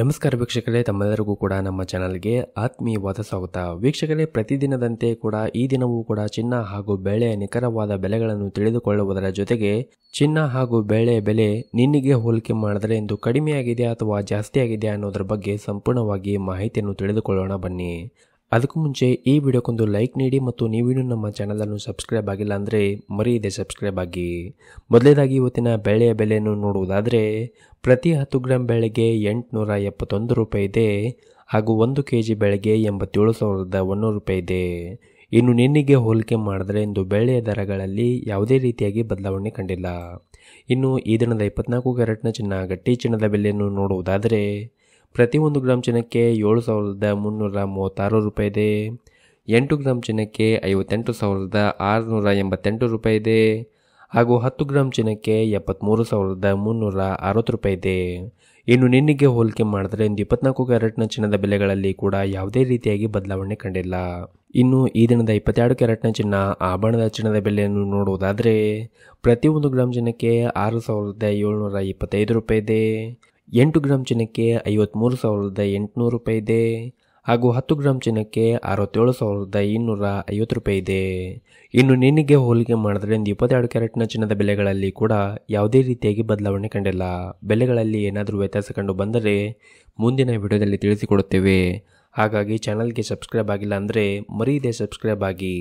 ನಮಸ್ಕಾರ ವೀಕ್ಷಕರೇ ತಮ್ಮೆಲ್ಲರಿಗೂ ಕೂಡ ನಮ್ಮ ಚಾನಲ್ಗೆ ಆತ್ಮೀಯವಾದ ಸ್ವಾಗತ ವೀಕ್ಷಕರೇ ಪ್ರತಿದಿನದಂತೆ ಕೂಡ ಈ ದಿನವೂ ಕೂಡ ಚಿನ್ನ ಹಾಗೂ ಬೆಳೆ ನಿಖರವಾದ ಬೆಲೆಗಳನ್ನು ತಿಳಿದುಕೊಳ್ಳುವುದರ ಜೊತೆಗೆ ಚಿನ್ನ ಹಾಗೂ ಬೆಳೆ ಬೆಲೆ ನಿನ್ನಿಗೆ ಹೋಲಿಕೆ ಮಾಡಿದರೆ ಇಂದು ಕಡಿಮೆಯಾಗಿದೆ ಅಥವಾ ಜಾಸ್ತಿ ಅನ್ನೋದರ ಬಗ್ಗೆ ಸಂಪೂರ್ಣವಾಗಿ ಮಾಹಿತಿಯನ್ನು ತಿಳಿದುಕೊಳ್ಳೋಣ ಬನ್ನಿ ಅದಕ್ಕೂ ಮುಂಚೆ ಈ ವಿಡಿಯೋಕ್ಕೊಂದು ಲೈಕ್ ನೀಡಿ ಮತ್ತು ನೀವಿನ್ನೂ ನಮ್ಮ ಚಾನಲನ್ನು ಸಬ್ಸ್ಕ್ರೈಬ್ ಆಗಿಲ್ಲ ಅಂದರೆ ಮರೆಯದೆ ಸಬ್ಸ್ಕ್ರೈಬ್ ಆಗಿ ಮೊದಲೇದಾಗಿ ಇವತ್ತಿನ ಬೇಳೆಯ ಬೆಲೆಯನ್ನು ನೋಡುವುದಾದರೆ ಪ್ರತಿ ಹತ್ತು ಗ್ರಾಂ ಬೆಳೆಗೆ ಎಂಟುನೂರ ಎಪ್ಪತ್ತೊಂದು ರೂಪಾಯಿ ಇದೆ ಹಾಗೂ ಒಂದು ಕೆ ಜಿ ಬೆಳೆಗೆ ಎಂಬತ್ತೇಳು ಸಾವಿರದ ಒಂದೂರು ರೂಪಾಯಿ ಇದೆ ಇನ್ನು ನಿನ್ನೆಗೆ ಹೋಲಿಕೆ ಮಾಡಿದ್ರೆ ಇಂದು ಬೆಳೆಯ ದರಗಳಲ್ಲಿ ಯಾವುದೇ ರೀತಿಯಾಗಿ ಬದಲಾವಣೆ ಕಂಡಿಲ್ಲ ಇನ್ನು ಈ ದಿನದ ಇಪ್ಪತ್ನಾಲ್ಕು ಕ್ಯಾರೆಟ್ನ ಚಿನ್ನ ಗಟ್ಟಿ ಚಿನ್ನದ ಬೆಲೆಯನ್ನು ನೋಡುವುದಾದರೆ ಪ್ರತಿ ಒಂದು ಗ್ರಾಮ್ ಚಿನ್ನಕ್ಕೆ ಏಳು ಸಾವಿರದ ಮುನ್ನೂರ ಮೂವತ್ತಾರು ರೂಪಾಯಿ ಇದೆ ಎಂಟು ಗ್ರಾಮ್ ಚಿನ್ನಕ್ಕೆ ಐವತ್ತೆಂಟು ಸಾವಿರದ ಆರುನೂರ ಎಂಬತ್ತೆಂಟು ರೂಪಾಯಿ ಇದೆ ಹಾಗೂ ಹತ್ತು ಗ್ರಾಮ್ ಚಿನ್ನಕ್ಕೆ ಎಪ್ಪತ್ತ್ಮೂರು ಸಾವಿರದ ಮುನ್ನೂರ ಅರವತ್ತು ರೂಪಾಯಿ ಇದೆ ಇನ್ನು ನಿನ್ನೆಗೆ ಹೋಲಿಕೆ ಮಾಡಿದ್ರೆ ಇಂದು ಇಪ್ಪತ್ನಾಲ್ಕು ಕ್ಯಾರೆಟ್ನ ಚಿನ್ನದ ಬೆಲೆಗಳಲ್ಲಿ ಕೂಡ ಯಾವುದೇ ರೀತಿಯಾಗಿ ಬದಲಾವಣೆ ಕಂಡಿಲ್ಲ ಇನ್ನು ಈ ದಿನದ ಇಪ್ಪತ್ತೆರಡು ಕ್ಯಾರೆಟ್ನ ಚಿನ್ನ ಆಭರಣದ ಚಿನ್ನದ ಬೆಲೆಯನ್ನು ನೋಡುವುದಾದರೆ ಪ್ರತಿಯೊಂದು ಗ್ರಾಮ್ ಚಿನ್ನಕ್ಕೆ ಆರು ಸಾವಿರದ ಏಳ್ನೂರ ಇಪ್ಪತ್ತೈದು ರೂಪಾಯಿ ಇದೆ ಎಂಟು ಗ್ರಾಮ್ ಚಿನ್ನಕ್ಕೆ ಐವತ್ಮೂರು ಸಾವಿರದ ಎಂಟುನೂರು ರೂಪಾಯಿ ಇದೆ ಹಾಗೂ ಹತ್ತು ಗ್ರಾಮ್ ಚಿನ್ನಕ್ಕೆ ಅರವತ್ತೇಳು ಸಾವಿರದ ಇನ್ನೂರ ಐವತ್ತು ರೂಪಾಯಿ ಇದೆ ಇನ್ನು ನಿನ್ನೆಗೆ ಹೋಲಿಕೆ ಮಾಡಿದ್ರೆ ಇಪ್ಪತ್ತೆರಡು ಕ್ಯಾರೆಟ್ನ ಚಿನ್ನದ ಬೆಲೆಗಳಲ್ಲಿ ಕೂಡ ಯಾವುದೇ ರೀತಿಯಾಗಿ ಬದಲಾವಣೆ ಕಂಡಿಲ್ಲ ಬೆಲೆಗಳಲ್ಲಿ ಏನಾದರೂ ವ್ಯತ್ಯಾಸ ಕಂಡು ಬಂದರೆ ಮುಂದಿನ ವಿಡಿಯೋದಲ್ಲಿ ತಿಳಿಸಿಕೊಡುತ್ತೇವೆ ಹಾಗಾಗಿ ಚಾನಲ್ಗೆ ಸಬ್ಸ್ಕ್ರೈಬ್ ಆಗಿಲ್ಲ ಅಂದರೆ ಮರೀದೇ ಸಬ್ಸ್ಕ್ರೈಬ್ ಆಗಿ